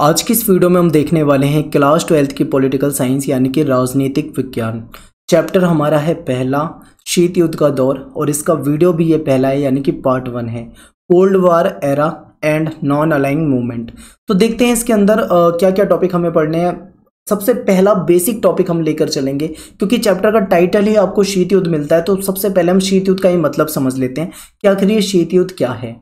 आज की इस वीडियो में हम देखने वाले हैं क्लास ट्वेल्थ की पॉलिटिकल साइंस यानी कि राजनीतिक विज्ञान चैप्टर हमारा है पहला शीत युद्ध का दौर और इसका वीडियो भी ये पहला है यानी कि पार्ट वन है cold war era and non aligned movement तो देखते हैं इसके अंदर आ, क्या क्या टॉपिक हमें पढ़ने हैं सबसे पहला बेसिक टॉपिक हम लेकर चलेंगे क्योंकि चैप्टर का टाइटल ही आपको शीत युद्ध मिलता है तो सबसे पहले हम शीत युद्ध का ही मतलब समझ लेते हैं कि आखिर ये शीत युद्ध क्या है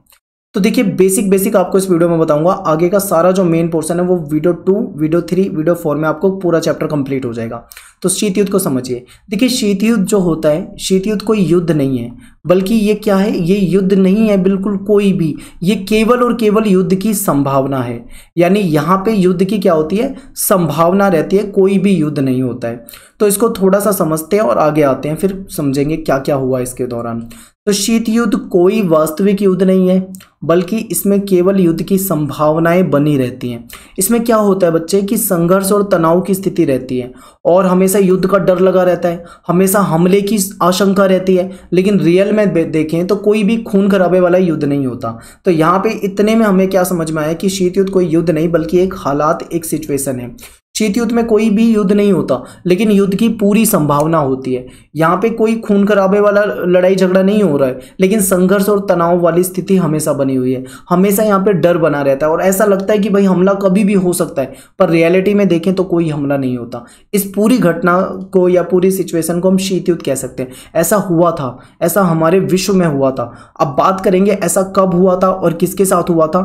तो देखिए बेसिक बेसिक आपको इस वीडियो में बताऊंगा आगे का सारा जो मेन पोर्सन है वो video two video three video four में आपको पूरा चैप्टर कंप्लीट हो जाएगा तो शीत युद्ध को समझिए देखिए शीत युद्ध जो होता है शीत युद्ध कोई युद्ध नहीं है बल्कि ये क्या है ये युद्ध नहीं है बिल्कुल कोई भी ये केवल और केवल युद्ध की संभावना है यानी यहाँ पे युद्ध की क्या होती है संभावना रहती है कोई भी युद्ध नहीं होता है तो इसको थोड़ा सा समझते हैं और आगे आते हैं फिर समझेंगे क्या क्या हुआ इसके दौरान तो शीत युद्ध कोई वास्तविक युद्ध नहीं है बल्कि इसमें केवल युद्ध की संभावनाएं बनी रहती हैं इसमें क्या होता है बच्चे कि संघर्ष और तनाव की स्थिति रहती है और हमेशा युद्ध का डर लगा रहता है हमेशा हमले की आशंका रहती है लेकिन रियल में देखें तो कोई भी खून खराबे वाला युद्ध नहीं होता तो यहाँ पे इतने में हमें क्या समझ में आया कि शीत युद्ध कोई युद्ध नहीं बल्कि एक हालात एक सिचुएसन है शीत युद्ध में कोई भी युद्ध नहीं होता लेकिन युद्ध की पूरी संभावना होती है यहाँ पे कोई खून खराबे वाला लड़ाई झगड़ा नहीं हो रहा है लेकिन संघर्ष और तनाव वाली स्थिति हमेशा बनी हुई है हमेशा यहाँ पे डर बना रहता है और ऐसा लगता है कि भाई हमला कभी भी हो सकता है पर रियलिटी में देखें तो कोई हमला नहीं होता इस पूरी घटना को या पूरी सिचुएशन को हम शीत युद्ध कह सकते हैं ऐसा हुआ था ऐसा हमारे विश्व में हुआ था अब बात करेंगे ऐसा कब हुआ था और किसके साथ हुआ था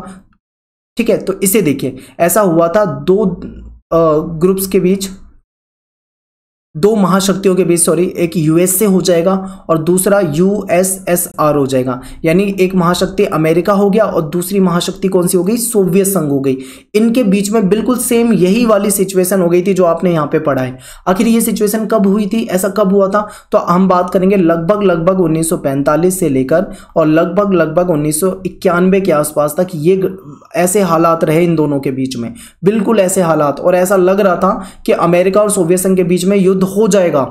ठीक है तो इसे देखिए ऐसा हुआ था दो ग्रुप्स के बीच दो महाशक्तियों के बीच सॉरी एक यूएसए हो जाएगा और दूसरा यूएसएसआर हो जाएगा यानी एक महाशक्ति अमेरिका हो गया और दूसरी महाशक्ति कौन सी हो गई सोवियत संघ हो गई इनके बीच में बिल्कुल सेम यही वाली सिचुएशन हो गई थी जो आपने यहाँ पे पढ़ा है आखिर ये सिचुएशन कब हुई थी ऐसा कब हुआ था तो हम बात करेंगे लगभग लगभग उन्नीस से लेकर और लगभग लगभग उन्नीस के आसपास तक ये ऐसे हालात रहे इन दोनों के बीच में बिल्कुल ऐसे हालात और ऐसा लग रहा था कि अमेरिका और सोवियत संघ के बीच में युद्ध युद्ध हो जाएगा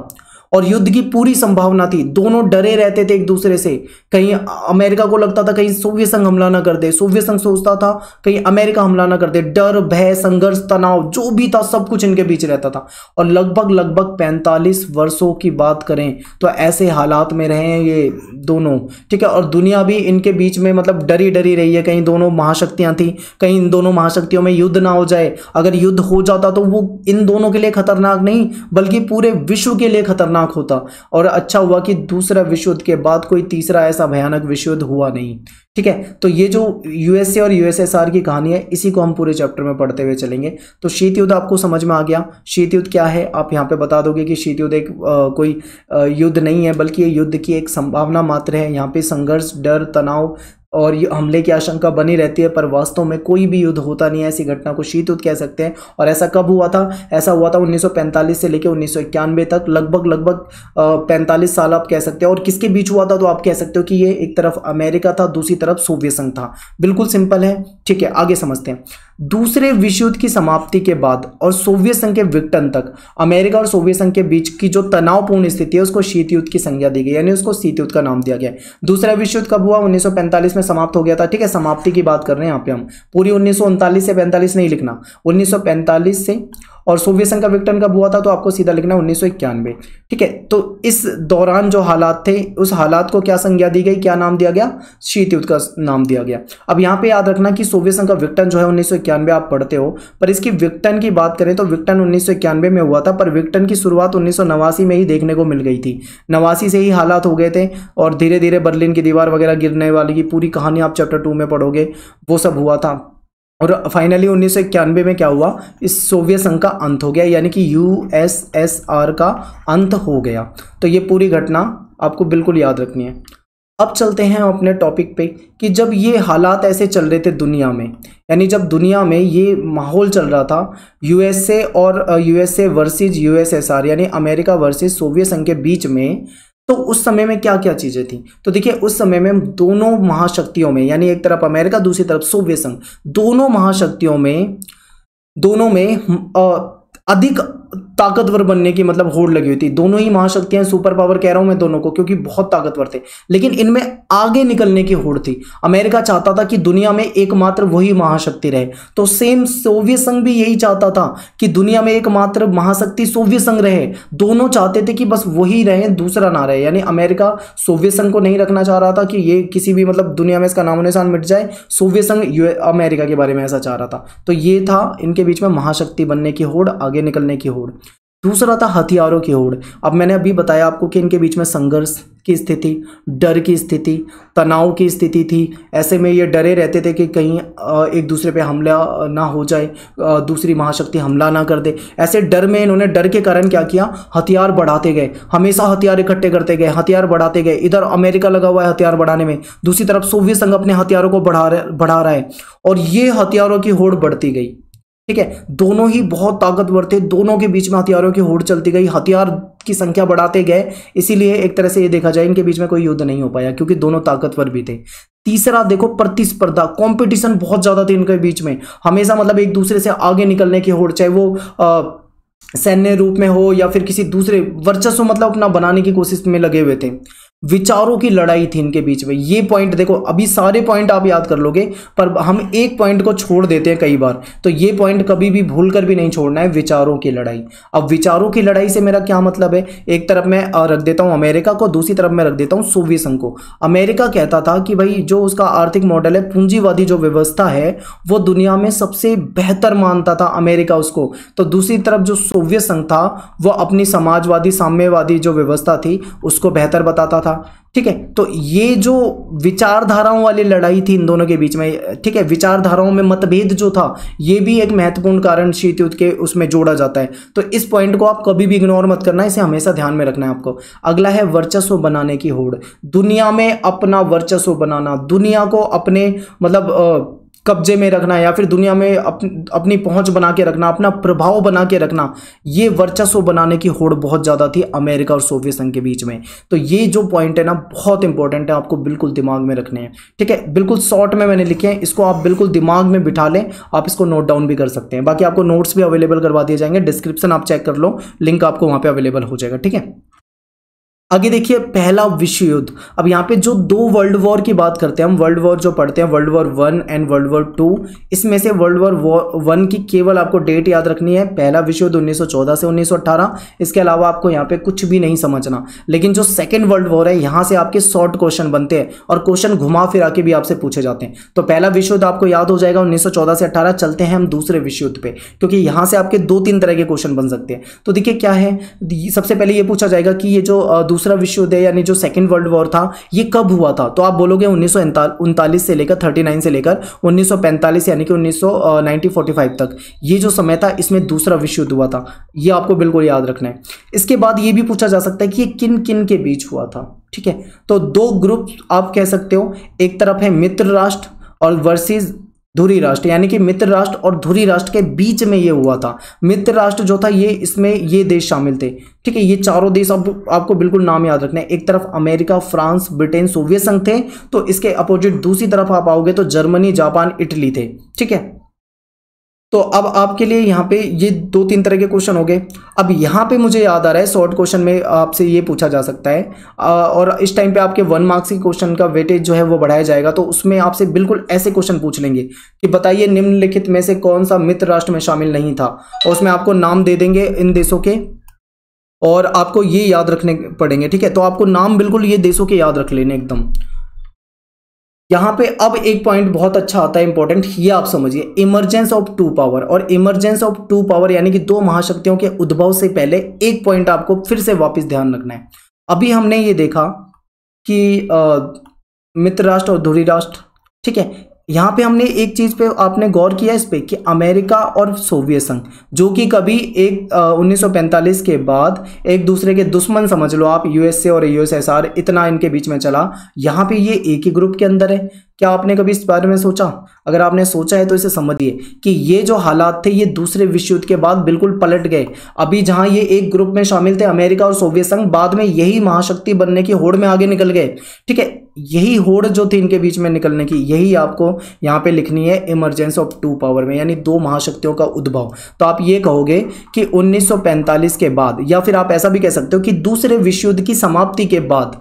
और युद्ध की पूरी संभावना थी दोनों डरे रहते थे एक दूसरे से कहीं अमेरिका को लगता था कहीं सोवियत संघ हमला ना कर दे सोवियत संघ सोचता था कहीं अमेरिका हमला ना कर दे डर भय संघर्ष तनाव जो भी था सब कुछ इनके बीच रहता था और लगभग लगभग पैंतालीस वर्षों की बात करें तो ऐसे हालात में रहे हैं ये दोनों ठीक है और दुनिया भी इनके बीच में मतलब डरी डरी रही है कहीं दोनों महाशक्तियां थी कहीं इन दोनों महाशक्तियों में युद्ध ना हो जाए अगर युद्ध हो जाता तो वो इन दोनों के लिए खतरनाक नहीं बल्कि पूरे विश्व के लिए खतरनाक खतरनाक होता और अच्छा हुआ कि दूसरा विश्व युद्ध के बाद कोई तीसरा ऐसा भयानक विश्व युद्ध हुआ नहीं ठीक है तो ये जो यूएसए और यूएसएसआर की कहानी है इसी को हम पूरे चैप्टर में पढ़ते हुए चलेंगे तो शीत युद्ध आपको समझ में आ गया शीत युद्ध क्या है आप यहाँ पे बता दोगे कि शीत युद्ध एक आ, कोई युद्ध नहीं है बल्कि ये युद्ध की एक संभावना मात्र है यहाँ पे संघर्ष डर तनाव और ये हमले की आशंका बनी रहती है पर वास्तव में कोई भी युद्ध होता नहीं है ऐसी घटना को शीत युद्ध कह सकते हैं और ऐसा कब हुआ था ऐसा हुआ था 1945 से लेकर उन्नीस तक लगभग लगभग पैंतालीस साल आप कह सकते हैं और किसके बीच हुआ था तो आप कह सकते हो कि ये एक तरफ अमेरिका था दूसरी तरफ सोवियत संघ था बिल्कुल सिंपल है ठीक है आगे समझते हैं दूसरे विश्व युद्ध की समाप्ति के बाद और सोवियत संघ के विक्टन तक अमेरिका और सोवियत संघ के बीच की जो तनावपूर्ण स्थिति है उसको शीत युद्ध की संज्ञा दी गई यानी उसको शीत युद्ध का नाम दिया गया दूसरा विश्व युद्ध कब हुआ उन्नीस में समाप्त हो गया था ठीक है समाप्ति की बात कर रहे हैं यहाँ पे हम पूरी उन्नीस से पैंतालीस नहीं लिखना उन्नीस से और सोवियत संघ का विघटन कब हुआ था तो आपको सीधा लिखना सौ उन्नीस ठीक है तो इस दौरान जो हालात थे उस हालात को क्या संज्ञा दी गई क्या नाम दिया गया शीत युद्ध का नाम दिया गया अब यहाँ पे याद रखना कि सोवियत संघ का विघटन जो है उन्नीस आप पढ़ते हो पर इसकी विघटन की बात करें तो विघटन उन्नीस में हुआ था पर विघटन की शुरुआत उन्नीस में ही देखने को मिल गई थी नवासी से ही हालात हो गए थे और धीरे धीरे बर्लिन की दीवार वगैरह गिरने वाली की पूरी कहानी आप चैप्टर टू में पढ़ोगे वो सब हुआ था और फाइनली उन्नीस में क्या हुआ इस सोवियत संघ का अंत हो गया यानी कि यूएसएसआर का अंत हो गया तो ये पूरी घटना आपको बिल्कुल याद रखनी है अब चलते हैं अपने टॉपिक पे कि जब ये हालात ऐसे चल रहे थे दुनिया में यानी जब दुनिया में ये माहौल चल रहा था यूएसए और यूएसए वर्सेज यूएसएसआर यानी अमेरिका वर्सेज सोवियत संघ के बीच में तो उस समय में क्या क्या चीज़ें थी तो देखिए उस समय में दोनों महाशक्तियों में यानी एक तरफ अमेरिका दूसरी तरफ सोवियत संघ दोनों महाशक्तियों में दोनों में अधिक ताकतवर बनने की मतलब होड़ लगी हुई थी दोनों ही महाशक्तियां सुपर पावर कह रहा हूं मैं दोनों को क्योंकि बहुत ताकतवर थे लेकिन इनमें आगे निकलने की होड़ थी अमेरिका चाहता था कि दुनिया में एकमात्र वही महाशक्ति रहे तो सेम सोवियत संघ भी यही चाहता था कि दुनिया में एकमात्र महाशक्ति सोवियत संघ रहे दोनों चाहते थे कि बस वही रहे दूसरा ना रहे यानी अमेरिका सोवियत संघ को नहीं रखना चाह रहा था कि ये किसी भी मतलब दुनिया में इसका नामो निशान मिट जाए सोवियत संघ अमेरिका के बारे में ऐसा चाह रहा था तो ये था इनके बीच में महाशक्ति बनने की होड़ आगे निकलने की होड़ दूसरा था हथियारों की ओर अब मैंने अभी बताया आपको कि इनके बीच में संघर्ष की स्थिति डर की स्थिति तनाव की स्थिति थी ऐसे में ये डरे रहते थे कि कहीं एक दूसरे पे हमला ना हो जाए दूसरी महाशक्ति हमला ना कर दे ऐसे डर में इन्होंने डर के कारण क्या किया हथियार बढ़ाते गए हमेशा हथियार इकट्ठे करते गए हथियार बढ़ाते गए इधर अमेरिका लगा हुआ है हथियार बढ़ाने में दूसरी तरफ सोवियत संघ अपने हथियारों को बढ़ा रहा बढ़ा रहा है और ये हथियारों की होड़ बढ़ती गई ठीक है दोनों ही बहुत ताकतवर थे दोनों के बीच में हथियारों की होड़ चलती गई हथियार की संख्या बढ़ाते गए इसीलिए एक तरह से ये देखा जाए इनके बीच में कोई युद्ध नहीं हो पाया क्योंकि दोनों ताकतवर भी थे तीसरा देखो प्रतिस्पर्धा कॉम्पिटिशन बहुत ज़्यादा थी इनके बीच में हमेशा मतलब एक दूसरे से आगे निकलने की होड़ चाहे वो आ, सैन्य रूप में हो या फिर किसी दूसरे वर्चस्व मतलब अपना बनाने की कोशिश में लगे हुए थे विचारों की लड़ाई थी इनके बीच में ये पॉइंट देखो अभी सारे पॉइंट आप याद कर लोगे पर हम एक पॉइंट को छोड़ देते हैं कई बार तो ये पॉइंट कभी भी भूल कर भी नहीं छोड़ना है विचारों की लड़ाई अब विचारों की लड़ाई से मेरा क्या मतलब है एक तरफ मैं रख देता हूँ अमेरिका को दूसरी तरफ मैं रख देता हूँ सोवियत संघ को अमेरिका कहता था कि भाई जो उसका आर्थिक मॉडल है पूंजीवादी जो व्यवस्था है वो दुनिया में सबसे बेहतर मानता था अमेरिका उसको तो दूसरी तरफ जो सोवियत संघ था वह अपनी समाजवादी साम्यवादी जो व्यवस्था थी उसको बेहतर बताता था था ठीक है तो ये जो विचारधाराओं वाली लड़ाई थी इन दोनों के बीच में ठीक है विचारधाराओं में मतभेद जो था ये भी एक महत्वपूर्ण कारण शीत युद्ध के उसमें जोड़ा जाता है तो इस पॉइंट को आप कभी भी इग्नोर मत करना इसे हमेशा ध्यान में रखना है आपको अगला है वर्चस्व बनाने की होड़ दुनिया में अपना वर्चस्व बनाना दुनिया को अपने मतलब कब्जे में रखना या फिर दुनिया में अप, अपनी पहुंच बना के रखना अपना प्रभाव बना के रखना ये वर्चस्व बनाने की होड़ बहुत ज़्यादा थी अमेरिका और सोवियत संघ के बीच में तो ये जो पॉइंट है ना बहुत इंपॉर्टेंट है आपको बिल्कुल दिमाग में रखने हैं ठीक है बिल्कुल शॉर्ट में मैंने लिखे हैं इसको आप बिल्कुल दिमाग में बिठा लें आप इसको नोट डाउन भी कर सकते हैं बाकी आपको नोट्स भी अवेलेबल करवा दिए जाएंगे डिस्क्रिप्शन आप चेक कर लो लिंक आपको वहाँ पर अवेलेबल हो जाएगा ठीक है आगे देखिए पहला विश्व युद्ध अब यहाँ पे जो दो वर्ल्ड वॉर की बात करते हैं हम वर्ल्ड वॉर जो पढ़ते हैं world war one and world war two इसमें से वर्ल्ड वॉर वन की केवल आपको डेट याद रखनी है पहला विश्व युद्ध 1914 से 1918 इसके अलावा आपको यहाँ पे कुछ भी नहीं समझना लेकिन जो सेकेंड वर्ल्ड वॉर है यहाँ से आपके शॉर्ट क्वेश्चन बनते हैं और क्वेश्चन घुमा फिरा के भी आपसे पूछे जाते हैं तो पहला विश्व युद्ध आपको याद हो जाएगा उन्नीस से अट्ठारह चलते हैं हम दूसरे विश्व युद्ध पे क्योंकि यहाँ से आपके दो तीन तरह के क्वेश्चन बन सकते हैं तो देखिए क्या है सबसे पहले ये पूछा जाएगा कि ये जो दूसरा विश्व युद्ध यानी जो सेकेंड वर्ल्ड वॉर था ये कब हुआ था तो आप बोलोगे उन्नीस से लेकर थर्टी से लेकर उन्नीस यानी कि उन्नीस तक ये जो समय था इसमें दूसरा विश्व युद्ध हुआ था ये आपको बिल्कुल याद रखना है इसके बाद ये भी पूछा जा सकता है कि ये किन किन के बीच हुआ था ठीक है तो दो ग्रुप आप कह सकते हो एक तरफ है मित्र राष्ट्र और वर्सेस धुरी राष्ट्र यानी कि मित्र राष्ट्र और धुरी राष्ट्र के बीच में ये हुआ था मित्र राष्ट्र जो था ये इसमें ये देश शामिल थे ठीक है ये चारों देश अब आपको बिल्कुल नाम याद रखना है एक तरफ अमेरिका फ्रांस ब्रिटेन सोवियत संघ थे तो इसके अपोजिट दूसरी तरफ आप आओगे तो जर्मनी जापान इटली थे ठीक है तो अब आपके लिए यहाँ पे ये दो तीन तरह के क्वेश्चन हो गए अब यहाँ पे मुझे याद आ रहा है शॉर्ट क्वेश्चन में आपसे ये पूछा जा सकता है आ, और इस टाइम पे आपके वन मार्क्स के क्वेश्चन का वेटेज जो है वो बढ़ाया जाएगा तो उसमें आपसे बिल्कुल ऐसे क्वेश्चन पूछ लेंगे कि बताइए निम्नलिखित में से कौन सा मित्र राष्ट्र में शामिल नहीं था और उसमें आपको नाम दे देंगे इन देशों के और आपको ये याद रखने पड़ेंगे ठीक है तो आपको नाम बिल्कुल ये देशों के याद रख लेने एकदम यहाँ पे अब एक पॉइंट बहुत अच्छा आता है इंपॉर्टेंट ये आप समझिए इमरजेंस ऑफ टू पावर और इमरजेंस ऑफ टू पावर यानी कि दो महाशक्तियों के उद्भव से पहले एक पॉइंट आपको फिर से वापस ध्यान रखना है अभी हमने ये देखा कि मित्र राष्ट्र और धुरी राष्ट्र ठीक है यहाँ पे हमने एक चीज़ पे आपने गौर किया इस पे कि अमेरिका और सोवियत संघ जो कि कभी एक उन्नीस के बाद एक दूसरे के दुश्मन समझ लो आप यूएसए और यूएसएसआर इतना इनके बीच में चला यहाँ पे ये एक ही ग्रुप के अंदर है क्या आपने कभी इस बारे में सोचा अगर आपने सोचा है तो इसे समझिए कि ये जो हालात थे ये दूसरे विश्व युद्ध के बाद बिल्कुल पलट गए अभी जहां ये एक ग्रुप में शामिल थे अमेरिका और सोवियत संघ बाद में यही महाशक्ति बनने की होड़ में आगे निकल गए ठीक है यही होड़ जो थी इनके बीच में निकलने की यही आपको यहाँ पे लिखनी है इमरजेंस ऑफ टू पावर में यानी दो महाशक्तियों का उद्भव तो आप ये कहोगे कि 1945 के बाद या फिर आप ऐसा भी कह सकते हो कि दूसरे विश्व युद्ध की समाप्ति के बाद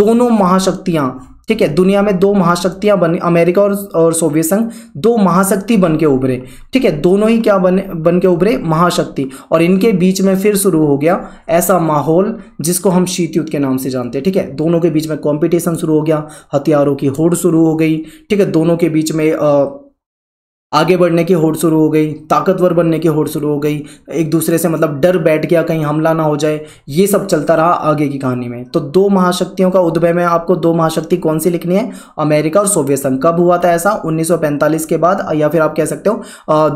दोनों महाशक्तियां ठीक है दुनिया में दो महाशक्तियां बनी अमेरिका और और सोवियत संघ दो महाशक्ति बन के उभरे ठीक है दोनों ही क्या बने बन के उभरे महाशक्ति और इनके बीच में फिर शुरू हो गया ऐसा माहौल जिसको हम शीत युद्ध के नाम से जानते हैं ठीक है दोनों के बीच में कॉम्पिटिशन शुरू हो गया हथियारों की होड़ शुरू हो गई ठीक है दोनों के बीच में आ, आगे बढ़ने की होड़ शुरू हो गई ताकतवर बनने की होड़ शुरू हो गई एक दूसरे से मतलब डर बैठ गया कहीं हमला ना हो जाए ये सब चलता रहा आगे की कहानी में तो दो महाशक्तियों का उद्भय में आपको दो महाशक्ति कौन सी लिखनी है अमेरिका और सोवियत संघ कब हुआ था ऐसा 1945 के बाद या फिर आप कह सकते हो आ,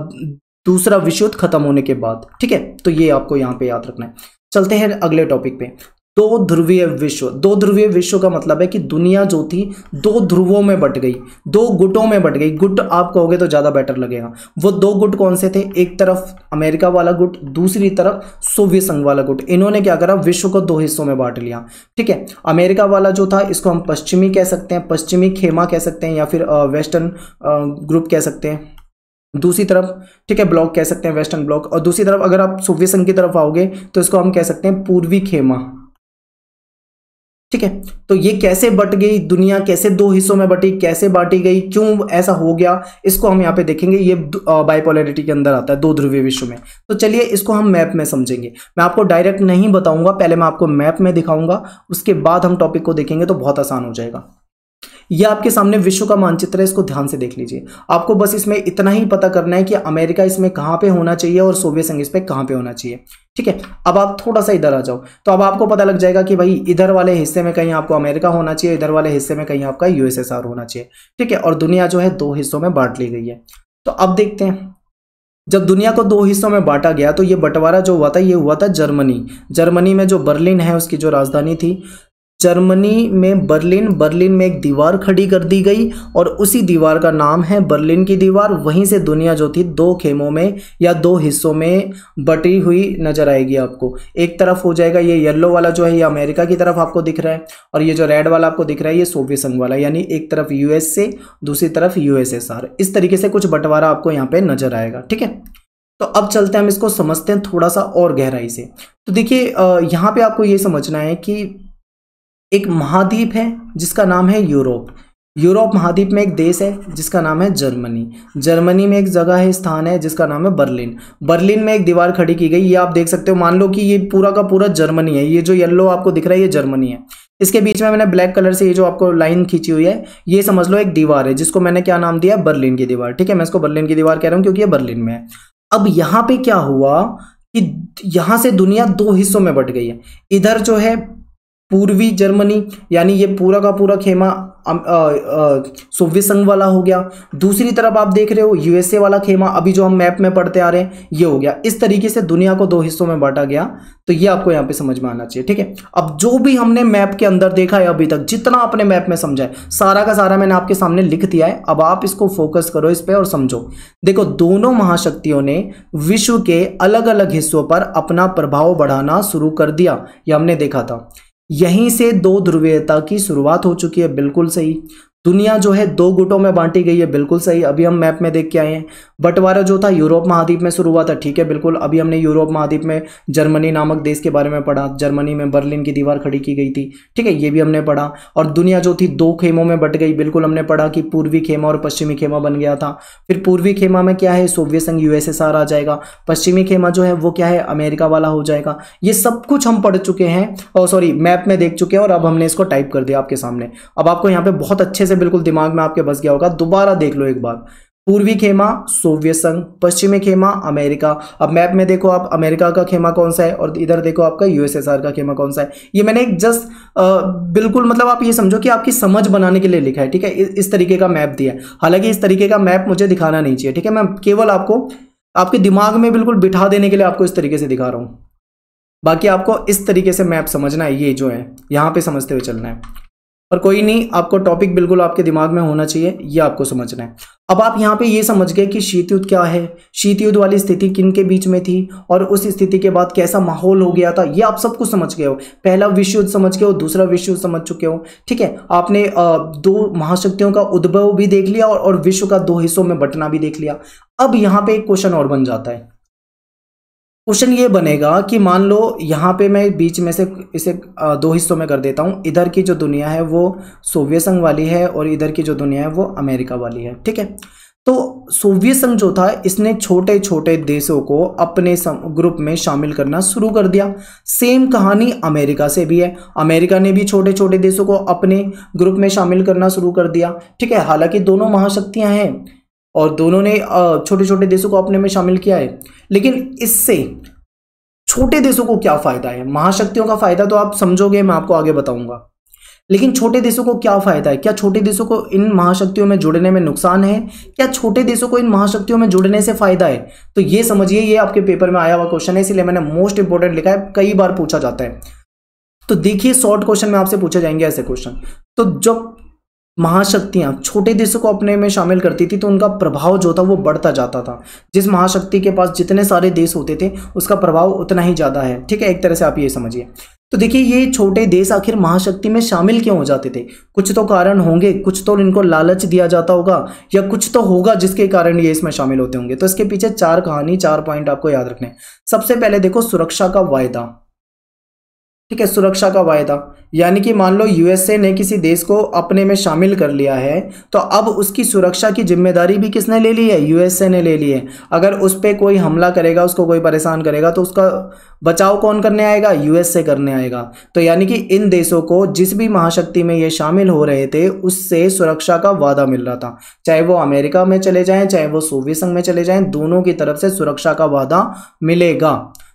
दूसरा विश्व युद्ध खत्म होने के बाद ठीक है तो ये आपको यहाँ पे याद रखना है चलते हैं अगले टॉपिक पे दो ध्रुवीय विश्व दो ध्रुवीय विश्व का मतलब है कि दुनिया जो थी दो ध्रुवों में बट गई दो गुटों में बट गई गुट आप कहोगे तो ज़्यादा बेटर लगेगा वो दो गुट कौन से थे एक तरफ अमेरिका वाला गुट दूसरी तरफ सोवियत संघ वाला गुट इन्होंने क्या करा विश्व को दो हिस्सों में बांट लिया ठीक है अमेरिका वाला जो था इसको हम पश्चिमी कह सकते हैं पश्चिमी खेमा कह सकते हैं या फिर वेस्टर्न ग्रुप कह सकते हैं दूसरी तरफ ठीक है ब्लॉक कह सकते हैं वेस्टर्न ब्लॉक और दूसरी तरफ अगर आप सोवियत संघ की तरफ आओगे तो इसको हम कह सकते हैं पूर्वी खेमा ठीक है तो ये कैसे बट गई दुनिया कैसे दो हिस्सों में बटी कैसे बांटी गई क्यों ऐसा हो गया इसको हम यहाँ पे देखेंगे ये बायपोलिटी के अंदर आता है दो ध्रुवीय विश्व में तो चलिए इसको हम मैप में समझेंगे मैं आपको डायरेक्ट नहीं बताऊंगा पहले मैं आपको मैप में दिखाऊंगा उसके बाद हम टॉपिक को देखेंगे तो बहुत आसान हो जाएगा यह आपके सामने विश्व का मानचित्र है इसको ध्यान से देख लीजिए आपको बस इसमें इतना ही पता करना है कि अमेरिका इसमें कहाँ पे होना चाहिए और सोवियत संघ इस पर कहाँ पे होना चाहिए ठीक है अब आप थोड़ा सा इधर आ जाओ तो अब आपको पता लग जाएगा कि भाई इधर वाले हिस्से में कहीं आपको अमेरिका होना चाहिए इधर वाले हिस्से में कहीं आपका यूएसएसआर होना चाहिए ठीक है और दुनिया जो है दो हिस्सों में बांट ली गई है तो अब देखते हैं जब दुनिया को दो हिस्सों में बांटा गया तो ये बंटवारा जो हुआ था ये हुआ था जर्मनी जर्मनी में जो बर्लिन है उसकी जो राजधानी थी जर्मनी में बर्लिन बर्लिन में एक दीवार खड़ी कर दी गई और उसी दीवार का नाम है बर्लिन की दीवार वहीं से दुनिया जो थी दो खेमों में या दो हिस्सों में बटी हुई नज़र आएगी आपको एक तरफ हो जाएगा ये येलो वाला जो है ये अमेरिका की तरफ आपको दिख रहा है और ये जो रेड वाला आपको दिख रहा है ये सोवियत संघ वाला यानी एक तरफ यूएसए दूसरी तरफ यूएसएसआर इस तरीके से कुछ बंटवारा आपको यहाँ पे नज़र आएगा ठीक है तो अब चलते हैं हम इसको समझते हैं थोड़ा सा और गहराई से तो देखिए यहाँ पे आपको ये समझना है कि एक महाद्वीप है जिसका नाम है यूरोप यूरोप महाद्वीप में एक देश है जिसका नाम है जर्मनी जर्मनी में एक जगह है स्थान है जिसका नाम है बर्लिन बर्लिन में एक दीवार खड़ी की गई ये आप देख सकते हो मान लो कि ये पूरा का पूरा जर्मनी है ये जो येलो आपको दिख रहा है ये जर्मनी है इसके बीच में मैंने ब्लैक कलर से ये जो आपको लाइन खींची हुई है ये समझ लो एक दीवार है जिसको मैंने क्या नाम दिया बर्लिन की दीवार ठीक है मैं इसको बर्लिन की दीवार कह रहा हूँ क्योंकि ये बर्लिन में है अब यहाँ पे क्या हुआ कि यहाँ से दुनिया दो हिस्सों में बट गई है इधर जो है पूर्वी जर्मनी यानी ये पूरा का पूरा खेमा सोवियत संघ वाला हो गया दूसरी तरफ आप देख रहे हो यूएसए वाला खेमा अभी जो हम मैप में पढ़ते आ रहे हैं ये हो गया इस तरीके से दुनिया को दो हिस्सों में बांटा गया तो ये आपको यहाँ पे समझ में आना चाहिए ठीक है अब जो भी हमने मैप के अंदर देखा है अभी तक जितना आपने मैप में समझा है सारा का सारा मैंने आपके सामने लिख दिया है अब आप इसको फोकस करो इस पर और समझो देखो दोनों महाशक्तियों ने विश्व के अलग अलग हिस्सों पर अपना प्रभाव बढ़ाना शुरू कर दिया यह हमने देखा था यहीं से दो ध्रुवीयता की शुरुआत हो चुकी है बिल्कुल सही दुनिया जो है दो गुटों में बांटी गई है बिल्कुल सही अभी हम मैप में देख के आए हैं बंटवारा जो था यूरोप महाद्वीप में शुरू हुआ था ठीक है बिल्कुल अभी हमने यूरोप महाद्वीप में जर्मनी नामक देश के बारे में पढ़ा जर्मनी में बर्लिन की दीवार खड़ी की गई थी ठीक है ये भी हमने पढ़ा और दुनिया जो थी दो खेमों में बट गई बिल्कुल हमने पढ़ा कि पूर्वी खेमा और पश्चिमी खेमा बन गया था फिर पूर्वी खेमा में क्या है सोवियत संघ यूएसएसआर आ जाएगा पश्चिमी खेमा जो है वो क्या है अमेरिका वाला हो जाएगा ये सब कुछ हम पढ़ चुके हैं और सॉरी मैप में देख चुके हैं और अब हमने इसको टाइप कर दिया आपके सामने अब आपको यहाँ पे बहुत अच्छे से बिल्कुल दिमाग में आपके बस गया होगा दोबारा देख लो एक बार पूर्वी खेमा सोवियत संघ पश्चिमी खेमा अमेरिका अब मैप में देखो आप अमेरिका का खेमा कौन सा है और इधर देखो आपका यूएसएसआर का खेमा कौन सा है ये मैंने एक जस्ट बिल्कुल मतलब आप ये समझो कि आपकी समझ बनाने के लिए लिखा है ठीक है इस तरीके का मैप दिया है हालांकि इस तरीके का मैप मुझे दिखाना नहीं चाहिए ठीक है मैं केवल आपको आपके दिमाग में बिल्कुल बिठा देने के लिए आपको इस तरीके से दिखा रहा हूँ बाकी आपको इस तरीके से मैप समझना है ये जो है यहाँ पे समझते हुए चलना है पर कोई नहीं आपको टॉपिक बिल्कुल आपके दिमाग में होना चाहिए ये आपको समझना है अब आप यहाँ पे ये समझ गए कि शीत युद्ध क्या है शीत युद्ध वाली स्थिति किन के बीच में थी और उस स्थिति के बाद कैसा माहौल हो गया था ये आप सब कुछ समझ गए हो पहला विश्व युद्ध समझ गए हो दूसरा विश्व युद्ध समझ चुके हो ठीक है आपने दो महाशक्तियों का उद्भव भी देख लिया और विश्व का दो हिस्सों में बटना भी देख लिया अब यहाँ पे एक क्वेश्चन और बन जाता है क्वेश्चन ये बनेगा कि मान लो यहाँ पे मैं बीच में से इसे दो हिस्सों में कर देता हूँ इधर की जो दुनिया है वो सोवियत संघ वाली है और इधर की जो दुनिया है वो अमेरिका वाली है ठीक है तो सोवियत संघ जो था इसने छोटे छोटे देशों को अपने ग्रुप में शामिल करना शुरू कर दिया सेम कहानी अमेरिका से भी है अमेरिका ने भी छोटे छोटे देशों को अपने ग्रुप में शामिल करना शुरू कर दिया ठीक है हालांकि दोनों महाशक्तियां हैं और दोनों ने छोटे छोटे देशों को अपने में शामिल किया है लेकिन इससे छोटे देशों को क्या फ़ायदा है महाशक्तियों का फ़ायदा तो आप समझोगे मैं आपको आगे बताऊंगा लेकिन छोटे देशों को क्या फ़ायदा है क्या छोटे देशों को इन महाशक्तियों में जुड़ने में नुकसान है क्या छोटे देशों को इन महाशक्तियों में जुड़ने से फ़ायदा है तो ये समझिए ये आपके पेपर में आया हुआ क्वेश्चन है इसलिए मैंने मोस्ट इंपॉर्टेंट लिखा है कई बार पूछा जाता है तो देखिए शॉर्ट क्वेश्चन में आपसे पूछे जाएंगे ऐसे क्वेश्चन तो जब महाशक्तियाँ छोटे देशों को अपने में शामिल करती थी तो उनका प्रभाव जो था वो बढ़ता जाता था जिस महाशक्ति के पास जितने सारे देश होते थे उसका प्रभाव उतना ही ज़्यादा है ठीक है एक तरह से आप ये समझिए तो देखिए ये छोटे देश आखिर महाशक्ति में शामिल क्यों हो जाते थे कुछ तो कारण होंगे कुछ तो इनको लालच दिया जाता होगा या कुछ तो होगा जिसके कारण ये इसमें शामिल होते होंगे तो इसके पीछे चार कहानी चार पॉइंट आपको याद रखने सबसे पहले देखो सुरक्षा का वायदा ठीक है सुरक्षा का वायदा यानी कि मान लो यूएसए ने किसी देश को अपने में शामिल कर लिया है तो अब उसकी सुरक्षा की जिम्मेदारी भी किसने ले ली है यूएसए ने ले ली है अगर उस पर कोई हमला करेगा उसको कोई परेशान करेगा तो उसका बचाव कौन करने आएगा यूएसए करने आएगा तो यानी कि इन देशों को जिस भी महाशक्ति में ये शामिल हो रहे थे उससे सुरक्षा का वादा मिल रहा था चाहे वो अमेरिका में चले जाएँ चाहे वो सोवियत संघ में चले जाएँ दोनों की तरफ से सुरक्षा का वादा मिलेगा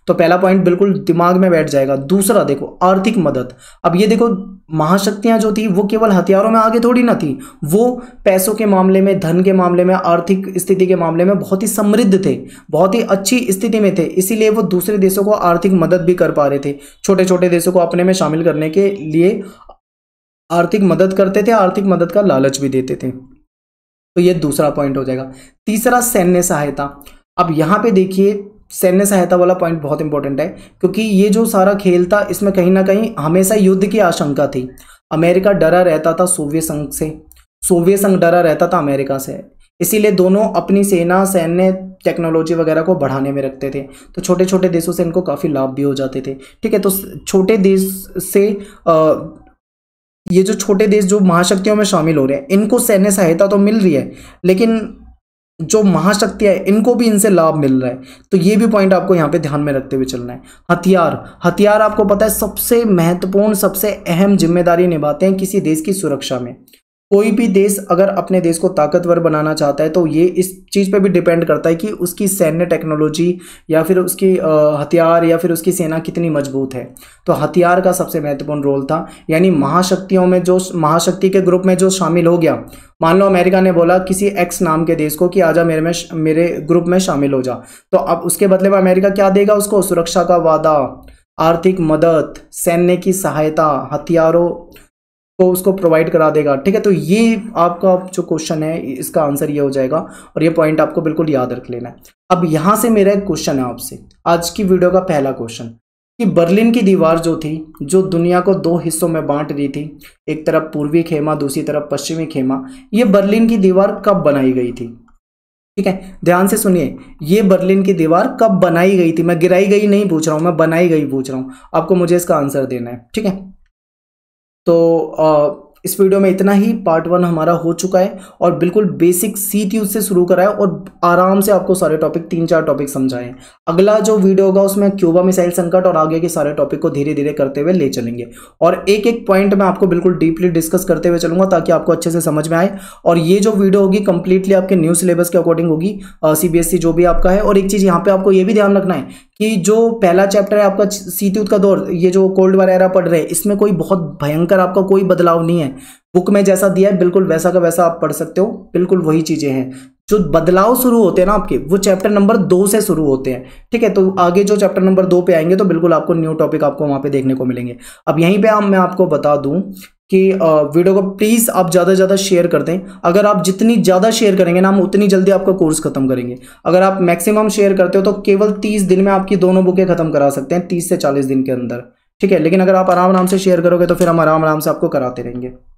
तो पहला पॉइंट बिल्कुल दिमाग में बैठ जाएगा दूसरा देखो आर्थिक मदद अब ये देखो महाशक्तियां जो थी वो केवल हथियारों में आगे थोड़ी ना थी वो पैसों के मामले में धन के मामले में आर्थिक स्थिति के मामले में बहुत ही समृद्ध थे बहुत ही अच्छी स्थिति में थे इसीलिए वो दूसरे देशों को आर्थिक मदद भी कर पा रहे थे छोटे छोटे देशों को अपने में शामिल करने के लिए आर्थिक मदद करते थे आर्थिक मदद का लालच भी देते थे तो ये दूसरा पॉइंट हो जाएगा तीसरा सैन्य सहायता अब यहां पे देखिए सैन्य सहायता वाला पॉइंट बहुत इंपॉर्टेंट है क्योंकि ये जो सारा खेल था इसमें कहीं ना कहीं हमेशा युद्ध की आशंका थी अमेरिका डरा रहता था सोवियत संघ से सोवियत संघ डरा रहता था अमेरिका से इसीलिए दोनों अपनी सेना सैन्य टेक्नोलॉजी वगैरह को बढ़ाने में रखते थे तो छोटे छोटे देशों से इनको काफ़ी लाभ भी हो जाते थे ठीक है तो छोटे देश से आ, ये जो छोटे देश जो महाशक्तियों में शामिल हो रहे हैं इनको सैन्य सहायता तो मिल रही है लेकिन जो महाशक्ति है इनको भी इनसे लाभ मिल रहा है तो ये भी पॉइंट आपको यहाँ पे ध्यान में रखते हुए चलना है हथियार हथियार आपको पता है सबसे महत्वपूर्ण सबसे अहम जिम्मेदारी निभाते हैं किसी देश की सुरक्षा में कोई भी देश अगर अपने देश को ताकतवर बनाना चाहता है तो ये इस चीज़ पे भी डिपेंड करता है कि उसकी सैन्य टेक्नोलॉजी या फिर उसकी हथियार या फिर उसकी सेना कितनी मजबूत है तो हथियार का सबसे महत्वपूर्ण रोल था यानी महाशक्तियों में जो महाशक्ति के ग्रुप में जो शामिल हो गया मान लो अमेरिका ने बोला किसी एक्स नाम के देश को कि आजा मेरे में मेरे ग्रुप में शामिल हो जा तो अब उसके बदले में अमेरिका क्या देगा उसको सुरक्षा का वादा आर्थिक मदद सैन्य की सहायता हथियारों को तो उसको प्रोवाइड करा देगा ठीक है तो ये आपका जो क्वेश्चन है इसका आंसर ये हो जाएगा और ये पॉइंट आपको बिल्कुल याद रख लेना है अब यहाँ से मेरा एक क्वेश्चन है आपसे आज की वीडियो का पहला क्वेश्चन कि बर्लिन की दीवार जो थी जो दुनिया को दो हिस्सों में बांट रही थी एक तरफ पूर्वी खेमा दूसरी तरफ पश्चिमी खेमा ये बर्लिन की दीवार कब बनाई गई थी ठीक है ध्यान से सुनिए ये बर्लिन की दीवार कब बनाई गई थी मैं गिराई गई नहीं पूछ रहा हूँ मैं बनाई गई पूछ रहा हूँ आपको मुझे इसका आंसर देना है ठीक है तो इस वीडियो में इतना ही पार्ट वन हमारा हो चुका है और बिल्कुल बेसिक सी ट्यूज से शुरू कराया और आराम से आपको सारे टॉपिक तीन चार टॉपिक समझाएं अगला जो वीडियो होगा उसमें क्यूबा मिसाइल संकट और आगे के सारे टॉपिक को धीरे धीरे करते हुए ले चलेंगे और एक एक पॉइंट मैं आपको बिल्कुल डीपली डिस्कस करते हुए चलूंगा ताकि आपको अच्छे से समझ में आए और ये जो वीडियो होगी कंप्लीटली आपके न्यू सिलेबस के अकॉर्डिंग होगी सी e जो भी आपका है और एक चीज़ यहाँ पर आपको ये भी ध्यान रखना है कि जो पहला चैप्टर है आपका सीतूत का दौर ये जो कोल्ड वार एरा पढ़ रहे हैं इसमें कोई बहुत भयंकर आपका कोई बदलाव नहीं है बुक में जैसा दिया है बिल्कुल वैसा का वैसा आप पढ़ सकते हो बिल्कुल वही चीज़ें हैं जो बदलाव शुरू होते हैं ना आपके वो चैप्टर नंबर दो से शुरू होते हैं ठीक है तो आगे जो चैप्टर नंबर दो पे आएंगे तो बिल्कुल आपको न्यू टॉपिक आपको वहाँ पे देखने को मिलेंगे अब यहीं पे हम मैं आपको बता दूं कि वीडियो को प्लीज़ आप ज़्यादा से ज़्यादा शेयर कर दें अगर आप जितनी ज़्यादा शेयर करेंगे ना हम उतनी जल्दी आपका कोर्स खत्म करेंगे अगर आप मैक्सिमम शेयर करते हो तो केवल तीस दिन में आपकी दोनों बुकें खत्म करा सकते हैं तीस से चालीस दिन के अंदर ठीक है लेकिन अगर आप आराम आराम से शेयर करोगे तो फिर हम आराम आराम से आपको कराते रहेंगे